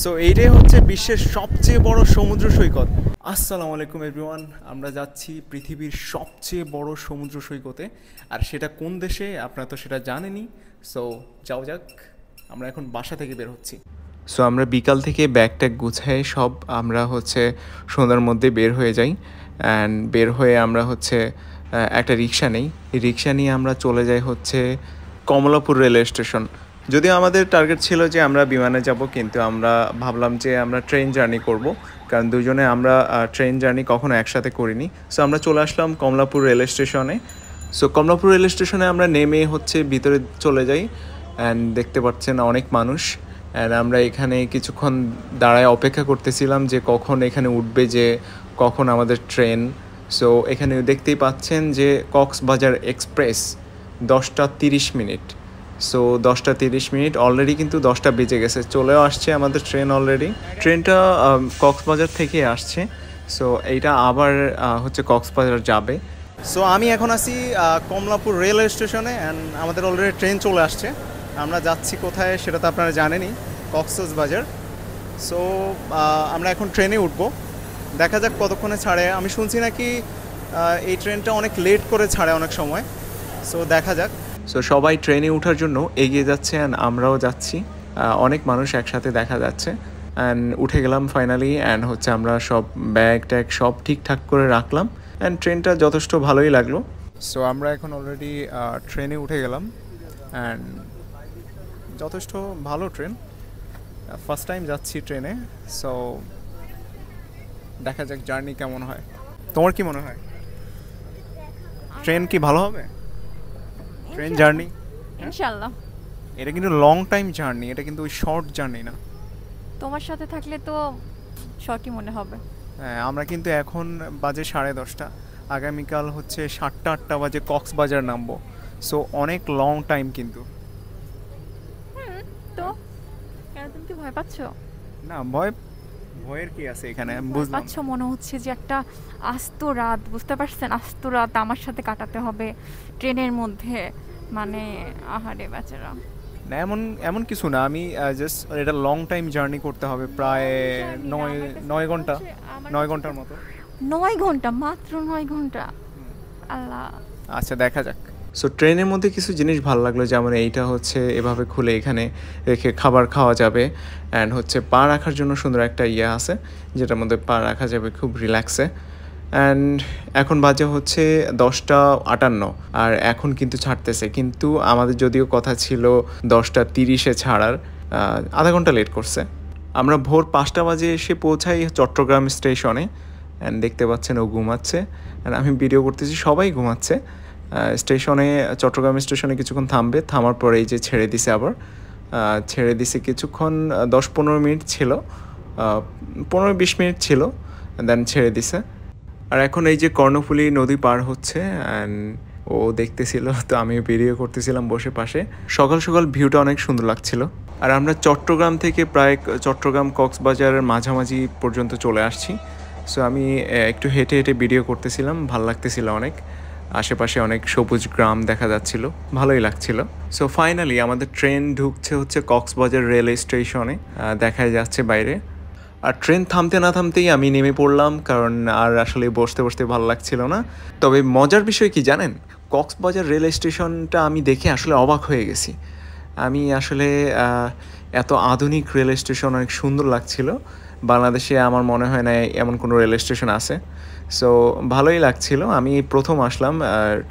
so এইটাই হচ্ছে বিশ্বের সবচেয়ে বড় সমুদ্র সৈকত আসসালামু আলাইকুম এভরিওয়ান আমরা যাচ্ছি পৃথিবীর সবচেয়ে বড় সমুদ্র সৈকতে আর সেটা কোন দেশে আপনারা তো সেটা জানেনি সো যাও যাক আমরা এখন বাসা থেকে বের হচ্ছি সো আমরা বিকাল থেকে ব্যাগ ট্যাগ গুছাই সব আমরা হচ্ছে সন্ধ্যার মধ্যে বের হয়ে যাই অ্যান্ড বের হয়ে আমরা হচ্ছে একটা রিক্সা নেই রিক্সা নিয়ে আমরা চলে যাই হচ্ছে কমলাপুর রেলওয়ে স্টেশন যদিও আমাদের টার্গেট ছিল যে আমরা বিমানে যাব কিন্তু আমরা ভাবলাম যে আমরা ট্রেন জার্নি করব কারণ দুজনে আমরা ট্রেন জার্নি কখনো একসাথে করিনি সো আমরা চলে আসলাম কমলাপুর রেল স্টেশনে সো কমলাপুর রেল স্টেশনে আমরা নেমে হচ্ছে ভিতরে চলে যাই অ্যান্ড দেখতে পাচ্ছেন অনেক মানুষ অ্যান্ড আমরা এখানে কিছুক্ষণ দাঁড়ায় অপেক্ষা করতেছিলাম যে কখন এখানে উঠবে যে কখন আমাদের ট্রেন সো এখানে দেখতেই পাচ্ছেন যে কক্সবাজার এক্সপ্রেস দশটা তিরিশ মিনিট সো দশটা তিরিশ মিনিট অলরেডি কিন্তু দশটা বেজে গেছে চলেও আসছে আমাদের ট্রেন অলরেডি ট্রেনটা কক্সবাজার থেকে আসছে সো এইটা আবার হচ্ছে কক্সবাজার যাবে সো আমি এখন আছি কমলাপুর রেলওয়ে স্টেশনে অ্যান্ড আমাদের অলরেডি ট্রেন চলে আসছে আমরা যাচ্ছি কোথায় সেটা তো আপনারা জানেনই কক্সবাজার সো আমরা এখন ট্রেনে উঠবো দেখা যাক কতক্ষণে ছাড়ে আমি শুনছি নাকি এই ট্রেনটা অনেক লেট করে ছাড়ে অনেক সময় সো দেখা যাক সো সবাই ট্রেনে ওঠার জন্য এগিয়ে যাচ্ছে অ্যান্ড আমরাও যাচ্ছি অনেক মানুষ একসাথে দেখা যাচ্ছে অ্যান্ড উঠে গেলাম ফাইনালি অ্যান্ড হচ্ছে আমরা সব ব্যাগ ট্যাগ সব ঠিকঠাক করে রাখলাম অ্যান্ড ট্রেনটা যথেষ্ট ভালোই লাগলো সো আমরা এখন অলরেডি ট্রেনে উঠে গেলাম অ্যান্ড যথেষ্ট ভালো ট্রেন ফার্স্ট টাইম যাচ্ছি ট্রেনে সো দেখা যাক জার্নি কেমন হয় তোমার কি মনে হয় ট্রেন কি ভালো হবে ট্রেন জার্নি ইনশাআল্লাহ এটা কিন্তু লং টাইম জার্নি এটা কিন্তু ওই শর্ট জার্নি না তোমার সাথে থাকলে তো শর্টই মনে হবে হ্যাঁ আমরা কিন্তু এখন বাজে সাড়ে দশটা আগামীকাল হচ্ছে সাতটা আটটা বাজে কক্সবাজার নামবো সো অনেক লং টাইম কিন্তু তো কেন তুমি কি ভয় পাচ্ছ না ভয় ভয়ের কি আছে এখানে বুঝলাম আচ্ছা মনে হচ্ছে যে একটা আস্ত রাত বুঝতে পারছেন আস্ত রাত আমার সাথে কাটাতে হবে ট্রেনের মধ্যে মানে আহারে বেচারা না এমন এমন কিছু না আমি জাস্ট এটা লং টাইম জার্নি করতে হবে প্রায় নয় নয় ঘন্টা নয় ঘন্টার মতো নয় ঘন্টা মাত্র নয় ঘন্টা আল্লাহ আচ্ছা দেখা যাক সো ট্রেনের মধ্যে কিছু জিনিস ভালো লাগলো যেমন এইটা হচ্ছে এভাবে খুলে এখানে রেখে খাবার খাওয়া যাবে অ্যান্ড হচ্ছে পা রাখার জন্য সুন্দর একটা ইয়ে আছে যেটার মধ্যে পা রাখা যাবে খুব রিল্যাক্সে অ্যান্ড এখন বাজে হচ্ছে দশটা আটান্ন আর এখন কিন্তু ছাড়তেছে কিন্তু আমাদের যদিও কথা ছিল দশটা তিরিশে ছাড়ার আধা ঘন্টা লেট করছে আমরা ভোর পাঁচটা বাজে এসে পৌঁছাই চট্টগ্রাম স্টেশনে অ্যান্ড দেখতে পাচ্ছেন ও ঘুমাচ্ছে অ্যান্ড আমি ভিডিও করতেছি সবাই ঘুমাচ্ছে স্টেশনে চট্টগ্রাম স্টেশনে কিছুক্ষণ থামবে থামার পরে এই যে ছেড়ে দিছে আবার ছেড়ে দিছে কিছুক্ষণ দশ পনেরো মিনিট ছিল পনেরো বিশ মিনিট ছিল দেন ছেড়ে দিছে আর এখন এই যে কর্ণফুলি নদী পার হচ্ছে অ্যান্ড ও দেখতেছিল তো আমি ভিডিও করতেছিলাম বসে পাশে সকাল সকাল ভিউটা অনেক সুন্দর লাগছিল আর আমরা চট্টগ্রাম থেকে প্রায় চট্টগ্রাম কক্সবাজারের মাঝামাঝি পর্যন্ত চলে আসছি সো আমি একটু হেঁটে হেঁটে ভিডিও করতেছিলাম ভাল লাগতেছিল অনেক আশেপাশে অনেক সবুজ গ্রাম দেখা যাচ্ছিল ভালোই লাগছিল সো ফাইনালি আমাদের ট্রেন ঢুকছে হচ্ছে কক্সবাজার রেলওয়ে স্টেশনে দেখা যাচ্ছে বাইরে আর ট্রেন থামতে না থামতেই আমি নেমে পড়লাম কারণ আর আসলে বসতে বসতে ভালো লাগছিল না তবে মজার বিষয় কি জানেন কক্সবাজার রেল স্টেশনটা আমি দেখে আসলে অবাক হয়ে গেছি আমি আসলে এত আধুনিক রেল স্টেশন অনেক সুন্দর লাগছিল বাংলাদেশে আমার মনে হয় না এমন কোনো রেল স্টেশন আছে সো ভালোই লাগছিল আমি প্রথম আসলাম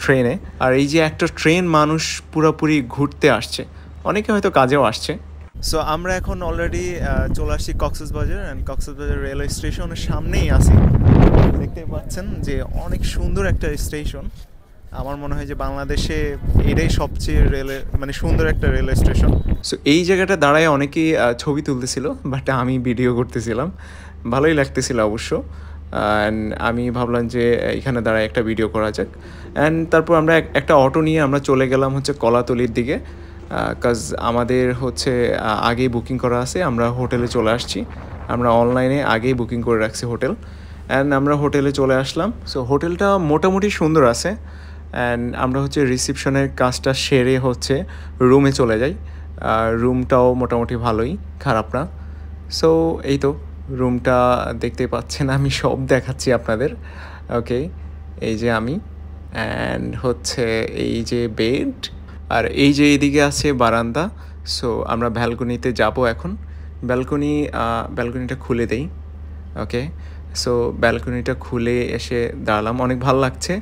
ট্রেনে আর এই যে একটা ট্রেন মানুষ পুরোপুরি ঘুরতে আসছে অনেকে হয়তো কাজেও আসছে সো আমরা এখন অলরেডি চলে আসছি কক্সবাজার অ্যান্ড কক্সবাজার রেলওয়ে স্টেশনের সামনেই আছি দেখতে পাচ্ছেন যে অনেক সুন্দর একটা স্টেশন আমার মনে হয় যে বাংলাদেশে এটাই সবচেয়ে রেলে মানে সুন্দর একটা রেলওয়ে স্টেশন সো এই জায়গাটা দাঁড়ায় অনেকেই ছবি তুলতেছিল বাট আমি ভিডিও করতেছিলাম ভালোই লাগতেছিল অবশ্য অ্যান্ড আমি ভাবলাম যে এখানে দাঁড়ায় একটা ভিডিও করা যাক অ্যান্ড তারপর আমরা একটা অটো নিয়ে আমরা চলে গেলাম হচ্ছে কলাতলির দিকে কাজ আমাদের হচ্ছে আগেই বুকিং করা আছে আমরা হোটেলে চলে আসছি আমরা অনলাইনে আগেই বুকিং করে রাখছি হোটেল অ্যান্ড আমরা হোটেলে চলে আসলাম সো হোটেলটা মোটামুটি সুন্দর আছে অ্যান্ড আমরা হচ্ছে রিসিপশনের কাজটা সেরে হচ্ছে রুমে চলে যাই আর রুমটাও মোটামুটি ভালোই খারাপ না সো এই তো রুমটা দেখতে পাচ্ছেন আমি সব দেখাচ্ছি আপনাদের ওকে এই যে আমি অ্যান্ড হচ্ছে এই যে বেড আর এই যে এদিকে আছে বারান্দা সো আমরা ব্যালকনিতে যাব এখন ব্যালকনি ব্যালকনিটা খুলে দেই ওকে সো ব্যালকনিটা খুলে এসে দাঁড়ালাম অনেক ভাল লাগছে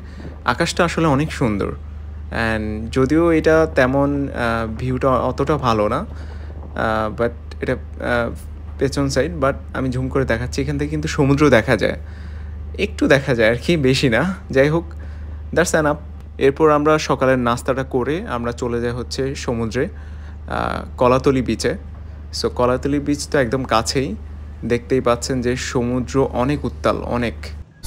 আকাশটা আসলে অনেক সুন্দর অ্যান্ড যদিও এটা তেমন ভিউটা অতটা ভালো না বাট এটা পেছন সাইড বাট আমি ঝুম করে দেখাচ্ছি এখান থেকে কিন্তু সমুদ্র দেখা যায় একটু দেখা যায় আর কি বেশি না যাই হোক দ্যাটস অ্যান আপ এরপর আমরা সকালের নাস্তাটা করে আমরা চলে যাই হচ্ছে সমুদ্রে কলাতলি বিচে সো কলাতলি বিচ তো একদম কাছেই দেখতেই পাচ্ছেন যে সমুদ্র অনেক উত্তাল অনেক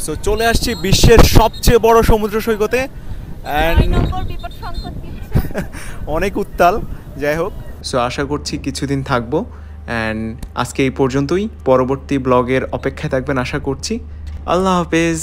সো চলে আসছি বিশ্বের সবচেয়ে বড় সমুদ্র সৈকতে অনেক উত্তাল যাই হোক সো আশা করছি কিছুদিন থাকবো অ্যান্ড আজকে এই পর্যন্তই পরবর্তী ব্লগের অপেক্ষায় থাকবেন আশা করছি আল্লাহ হাফেজ